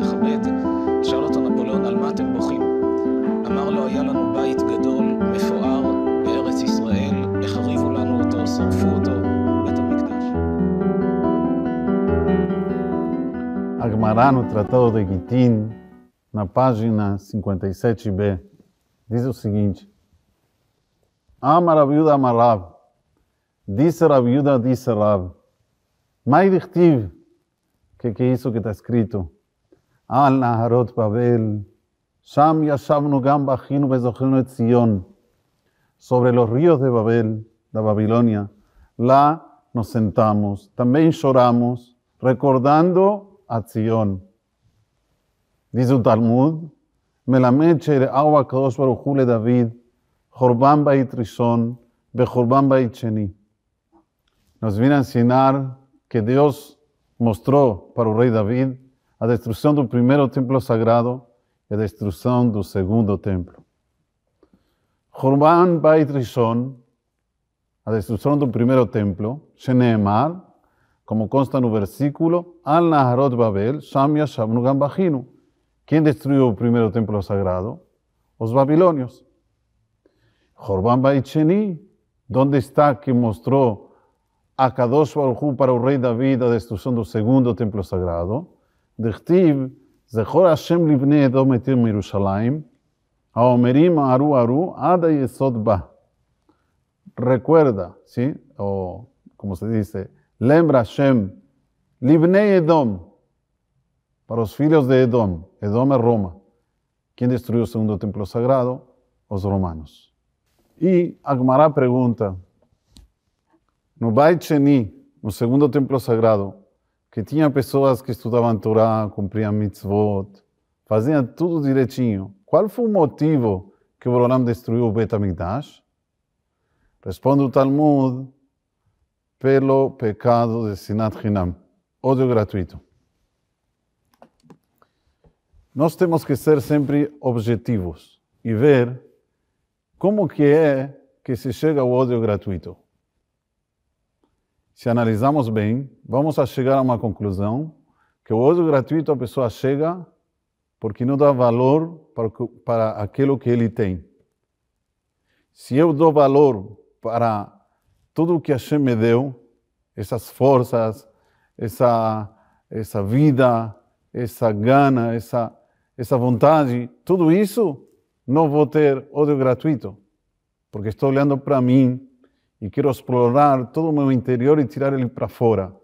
לכבד, שאל אותו נפוליאון על מה אתם בוכים? אמר לו היה לנו בית גדול, מפואר, בארץ ישראל, החריבו לנו אותו, שרפו אותו, בית המקדש. Agmará no Tratado de Guitin, na página 57b, diz o seguinte: Amar a viúva Amarab, disse a viúva, disse Rab, Mai que, que é isso que está escrito? sham נהרות בבל. Sam yasabnu gamba Zion. Sobre los ríos de Babel, de Babilonia, la nos sentamos, también lloramos, recordando a Zion. Dice el Talmud, de agua el baruchule David, y bait Rishon, Bejorban y Sheni. Nos viene a enseñar que Dios mostró para el rey David la destrucción del primer templo sagrado y la destrucción del segundo templo. Jorban Beit la a destrucción del primer templo, Sheneemar, como consta en el versículo, Al Naharot Babel, Sham Shamnugan Bajinu. ¿Quién destruyó el primer templo sagrado? Los babilonios. Jorban Beit Sheni, está que mostró a Kadosh Baruj para el Rey David la destrucción del segundo templo sagrado? דכתיב, זכור השם לבני אדום edom, עיר מירושלים, aru aru ארו עד Recuerda, ¿sí? O como se dice, lembra Shem, libne Edom, para los hijos de Edom. Edom es Roma. quien destruyó el segundo templo sagrado? Los romanos. Y Agmará pregunta, no Sheni, el segundo templo sagrado, que tinha pessoas que estudavam Torá, cumpriam mitzvot, faziam tudo direitinho. Qual foi o motivo que o Boronam destruiu o Bet Responde o Talmud, pelo pecado de Sinat Hinam, ódio gratuito. Nós temos que ser sempre objetivos e ver como que é que se chega ao ódio gratuito se analisarmos bem, vamos a chegar a uma conclusão que o ódio gratuito a pessoa chega porque não dá valor para, para aquilo que ele tem. Se eu dou valor para tudo o que Hashem me deu, essas forças, essa, essa vida, essa gana, essa, essa vontade, tudo isso, não vou ter ódio gratuito, porque estou olhando para mim, Y quiero explorar todo mi interior y tirar el para afuera.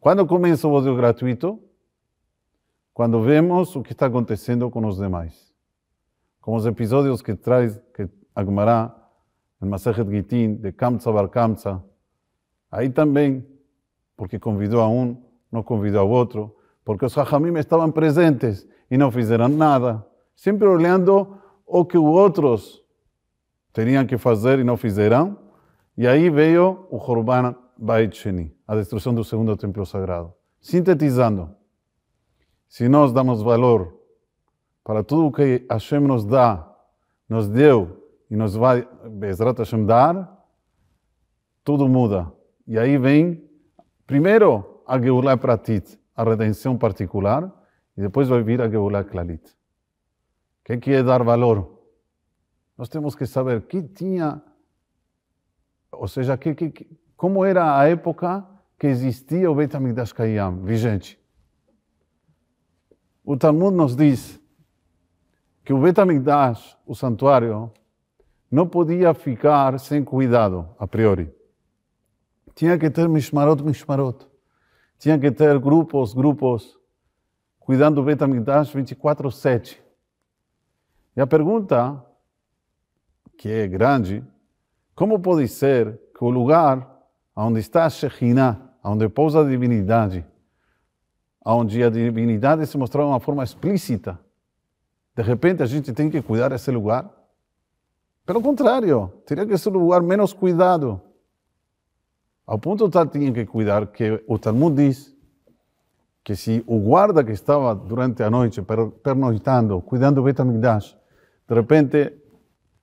¿Cuándo comienza el ódio gratuito? Cuando vemos lo que está acontecendo con los demás. Como los episodios que trae que Agmará, el de Gitin, de Kamsa Bar Kamsa. Ahí también, porque convidó a un, no convidó a otro. porque los hajamim estaban presentes y no hicieron nada, Siempre orleando o que otros tenían tenían que hacer y no fizeram, E aí veio o Horban Beit Sheni, a destruição do segundo templo sagrado. Sintetizando, se nós damos valor para tudo o que Hashem nos dá, nos deu e nos vai, Bezrat Hashem, dar, tudo muda. E aí vem, primeiro, a Geulah Pratit, a redenção particular, e depois vai vir a Geulah Klalit. O é que é dar valor? Nós temos que saber que tinha ou seja, que, que, como era a época que existia o Beit HaMikdash Kayam, vigente. O Talmud nos diz que o Beit HaMikdash, o santuário, não podia ficar sem cuidado, a priori. Tinha que ter mishmarot, mishmarot. Tinha que ter grupos, grupos, cuidando do Beit HaMikdash 24-7. E a pergunta, que é grande, como pode ser que o lugar onde está a Shekhinah, onde pousa a divindade, onde a divindade se mostrou de uma forma explícita, de repente a gente tem que cuidar desse lugar? Pelo contrário, teria que ser um lugar menos cuidado. Ao ponto tal tinha que cuidar que o Talmud diz que se o guarda que estava durante a noite pernoitando, cuidando do Betamigdash, de repente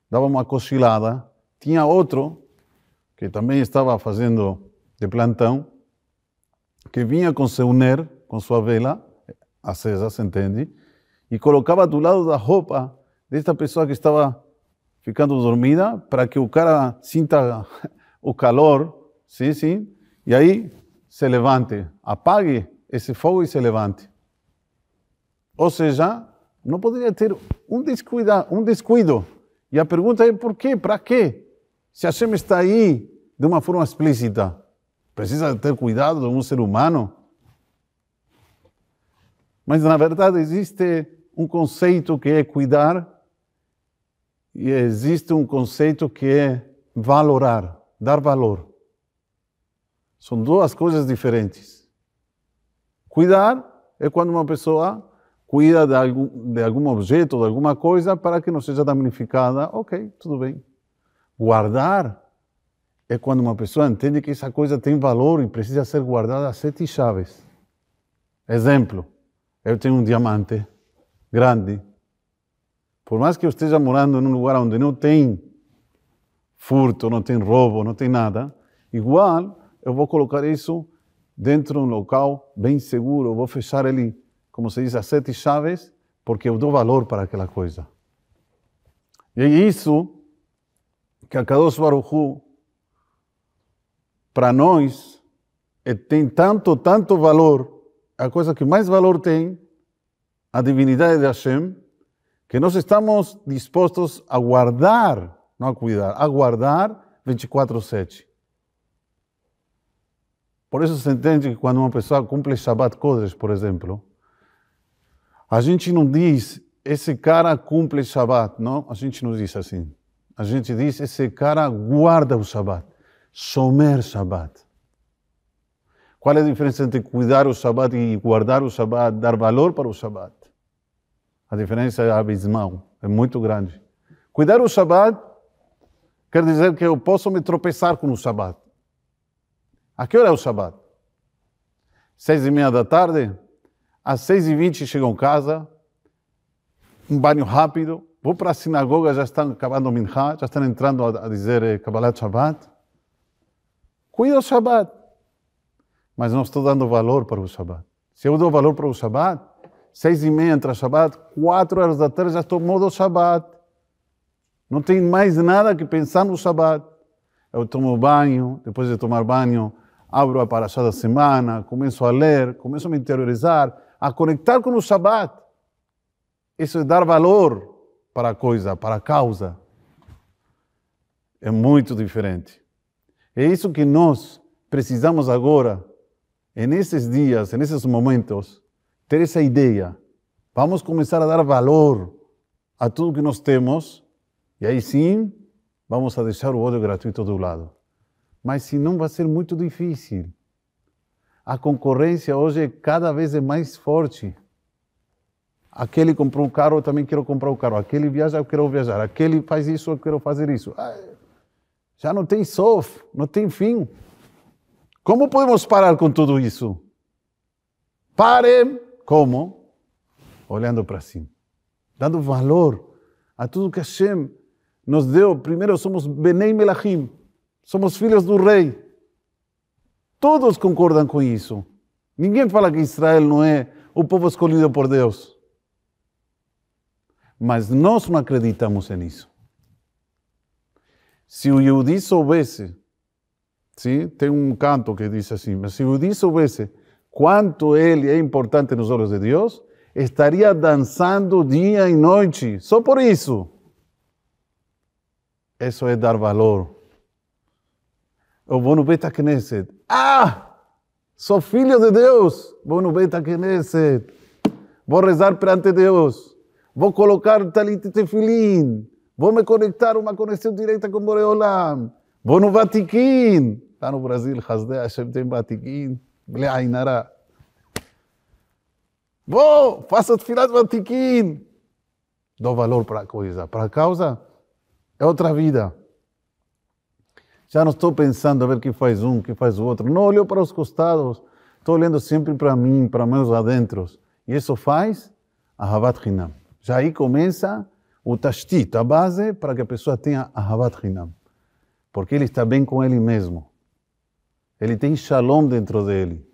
dava uma cochilada, tinha outro que também estava fazendo de plantão, que vinha com seu ner, com sua vela acesa, se entende? E colocava do lado da roupa desta pessoa que estava ficando dormida, para que o cara sinta o calor, sim, sim, e aí se levante, apague esse fogo e se levante. Ou seja, não poderia ter um descuido, um descuido. E a pergunta é por quê? Para quê? Se Hashem está aí de uma forma explícita, precisa ter cuidado de um ser humano? Mas, na verdade, existe um conceito que é cuidar e existe um conceito que é valorar, dar valor. São duas coisas diferentes. Cuidar é quando uma pessoa cuida de algum, de algum objeto, de alguma coisa, para que não seja damnificada. Ok, tudo bem. Guardar é quando uma pessoa entende que essa coisa tem valor e precisa ser guardada a sete chaves. Exemplo, eu tenho um diamante grande. Por mais que eu esteja morando num lugar onde não tem furto, não tem roubo, não tem nada, igual eu vou colocar isso dentro de um local bem seguro, eu vou fechar ele, como se diz, a sete chaves, porque eu dou valor para aquela coisa. E é isso que a Kadosh Baruchu, para nós, é, tem tanto, tanto valor, a coisa que mais valor tem, a divinidade de Hashem, que nós estamos dispostos a guardar, não a cuidar, a guardar 24-7. Por isso se entende que quando uma pessoa cumpre Shabbat Kodesh, por exemplo, a gente não diz, esse cara cumpre Shabbat, não? A gente não diz assim. A gente diz, esse cara guarda o Shabat, somer Shabat. Qual é a diferença entre cuidar o Shabat e guardar o Shabat, dar valor para o Shabat? A diferença é abismal, é muito grande. Cuidar o Shabat quer dizer que eu posso me tropeçar com o Shabat. A que hora é o Shabat? Seis e meia da tarde? Às seis e vinte chegam em casa, um banho rápido, Vou para a sinagoga, já estão acabando o Minhá, já estão entrando a, dizer eh, Kabbalat Shabbat. Cuida o Shabbat. Mas não estou dando valor para o Shabbat. Se eu dou valor para o Shabbat, seis e meia entra Shabbat, quatro horas da tarde já estou modo Shabbat. Não tem mais nada que pensar no Shabbat. Eu tomo banho, depois de tomar banho, abro a paraxá da semana, começo a ler, começo a me interiorizar, a conectar com o Shabbat. Isso é dar valor para a coisa, para a causa, é muito diferente. É isso que nós precisamos agora, nesses dias, nesses momentos, ter essa ideia. Vamos começar a dar valor a tudo que nós temos, e aí sim, vamos a deixar o ódio gratuito do lado. Mas se não vai ser muito difícil. A concorrência hoje é cada vez mais forte. Aquele comprou um carro, eu também quero comprar o um carro. Aquele viaja, eu quero viajar. Aquele faz isso, eu quero fazer isso. Ah, já não tem sof, não tem fim. Como podemos parar com tudo isso? Parem como? Olhando para cima, dando valor a tudo que Hashem nos deu. Primeiro, somos Benei Melachim, somos filhos do rei. Todos concordam com isso. Ninguém fala que Israel não é o povo escolhido por Deus. Mas nós não acreditamos nisso. Se o Yehudi soubesse, sim? tem um canto que diz assim, mas se o Yehudi soubesse quanto ele é importante nos olhos de Deus, estaria dançando dia e noite, só por isso. Isso é dar valor. O vou no Beta Knesset. Ah! Sou filho de Deus! Vou no Beta Knesset. Vou rezar perante Deus. Vou colocar talit tefilin. Vou me conectar uma conexão direta com Boreolam. Vou no Vatican. Lá no Brasil, Hasde Hashem tem Vatican. Leainara. É Vou, faça tefilat Vatican. Dou valor para a coisa. Para a causa, é outra vida. Já não estou pensando a ver que faz um, que faz o outro. Não olho para os costados. Estou olhando sempre para mim, para meus adentros. E isso faz a Rabat Hinam. Já aí começa o tashtit, a base para que a pessoa tenha ahavat hinam. Porque ele está bem com ele mesmo. Ele tem shalom dentro dele.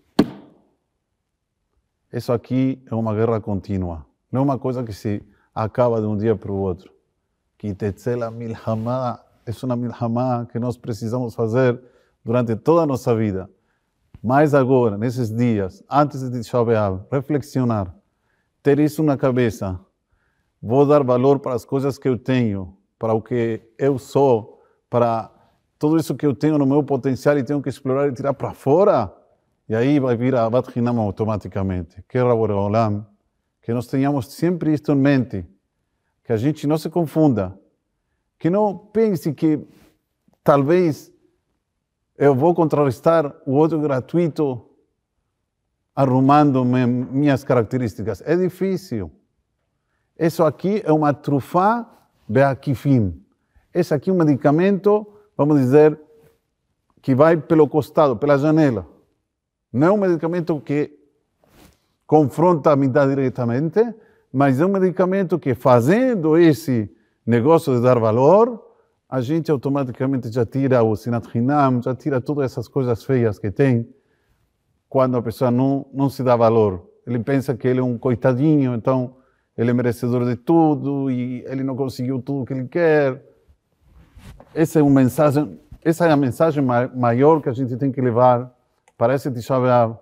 Isso aqui é uma guerra contínua. Não é uma coisa que se acaba de um dia para o outro. Que tetzela milhamá, é uma milhamá que nós precisamos fazer durante toda a nossa vida. Mas agora, nesses dias, antes de Tisha reflexionar, ter isso na cabeça, Vou dar valor para as coisas que eu tenho, para o que eu sou, para tudo isso que eu tenho no meu potencial e tenho que explorar e tirar para fora. E aí vai vir a Abat Hinam automaticamente. Que Olam, que nós tenhamos sempre isto em mente, que a gente não se confunda, que não pense que talvez eu vou contrarrestar o outro gratuito arrumando minhas características. É difícil. Isso aqui é uma trufa beakifim. Esse aqui é um medicamento, vamos dizer, que vai pelo costado, pela janela. Não é um medicamento que confronta a mitad diretamente, mas é um medicamento que, fazendo esse negócio de dar valor, a gente automaticamente já tira o sinat hinam, já tira todas essas coisas feias que tem quando a pessoa não, não se dá valor. Ele pensa que ele é um coitadinho, então ele é merecedor de tudo e ele não conseguiu tudo que ele quer. Essa é uma mensagem, essa é a mensagem maior que a gente tem que levar para esse Tisha B'Av.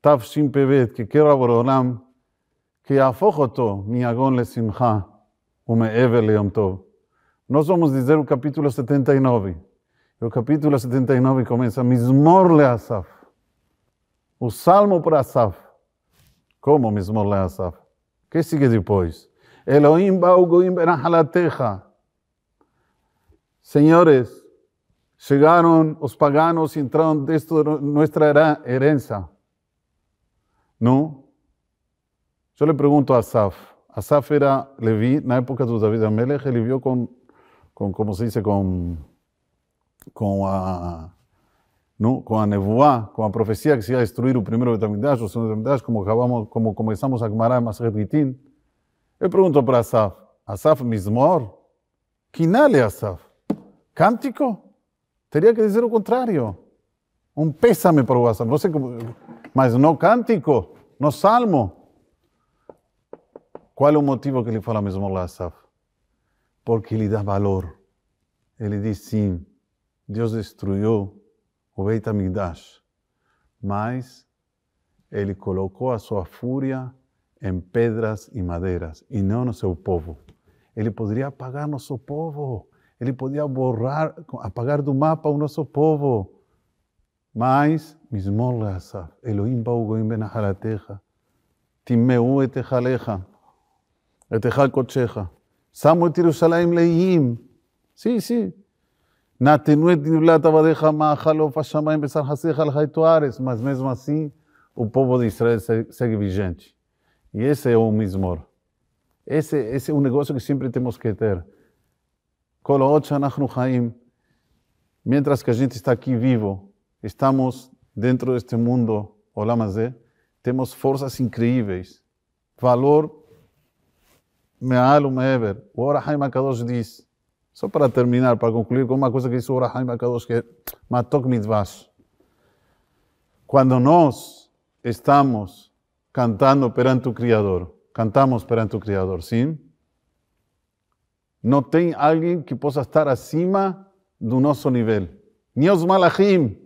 Tavshin Pevet, que quer Boreolam, que יהפוך אותו מיגון לשמחה ומעבר ליום טוב. Nós vamos dizer o capítulo 79. O capítulo 79 começa, Mismor le Asaf. O salmo para Asaf. Como Mismor le Asaf? ¿Qué sigue después? Elohim Baugoim teja Señores, llegaron los paganos, entraron dentro de nuestra herencia. no yo le pregunto a Asaf. Asaf era Levi, la época de David Amelech, él vivió con, con, como se dice, con... con a ah, ¿no? con la nevoa, con la profecía que se iba a destruir el primero Betamigdash, el segundo como, acabamos, como comenzamos a Gemara más Maseret Gitín. Él preguntó para Asaf, Asaf Mismor, Quinale Asaf, cántico, tenía que decir lo contrario, un pésame para Asaf, no sé cómo, Pero no cántico, no salmo. ¿Cuál es el motivo que le fue la Mismor a Asaf? Porque le da valor. Él dice, sí, Dios destruyó o Beit HaMikdash, mas ele colocou a sua fúria em pedras e madeiras e não no seu povo. Ele poderia apagar nosso povo, ele podia borrar, apagar do mapa o nosso povo. Mas, Mismor Leasaf, Elohim Baugoim Benahalateja, Timeu Etejaleja, Etejal Kocheja, Samu et Jerusalém Leim. Sim, sim, Natenu et badeja ma'achal ofashamayim besar hasichal haituares. Mas mesmo assim, o povo de Israel segue vigente. E esse é o mismor. Esse, esse é um negócio que sempre temos que ter. Koloot shanachnu haim. Mientras que a gente está aqui vivo, estamos dentro deste mundo, olamazé, temos forças incríveis. Valor, me'al u'me'ever. O Orahaim HaKadosh diz, Só para terminar, para concluir con una cosa que hizo Rahim Akadosh, que matok Cuando nos estamos cantando perante tu Criador, cantamos perante tu Criador, ¿sí? No tem alguien que possa estar acima do nosso nivel. Nem os malachim,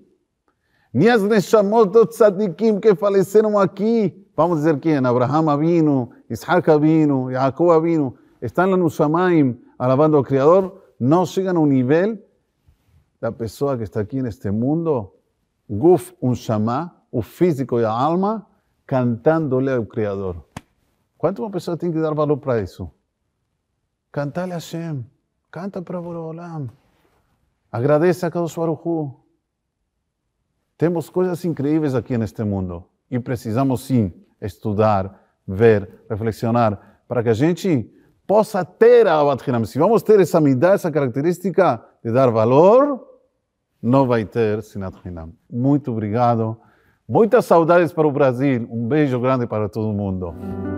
ni as neshamot tzadikim que faleceram aquí. Vamos dizer quem? Abraham vino, Isaac vino, Jacob vino, están en no Shamaim, alabando al Creador, no llegan a un nivel da pessoa que está aqui neste mundo, guf, um shamá, o físico e a alma, cantando-lhe ao Criador. Quanto uma pessoa tem que dar valor para isso? Cantar-lhe a Hashem, canta para Borobolam, agradeça a cada suaruhu. Temos coisas incríveis aqui neste mundo e precisamos sim estudar, ver, reflexionar, para que a gente possa ter a Avat Hinam. Se vamos ter essa midá, essa característica de dar valor, não vai ter Sinat Hinam. Muito obrigado. Muitas saudades para o Brasil. Um beijo grande para todo mundo.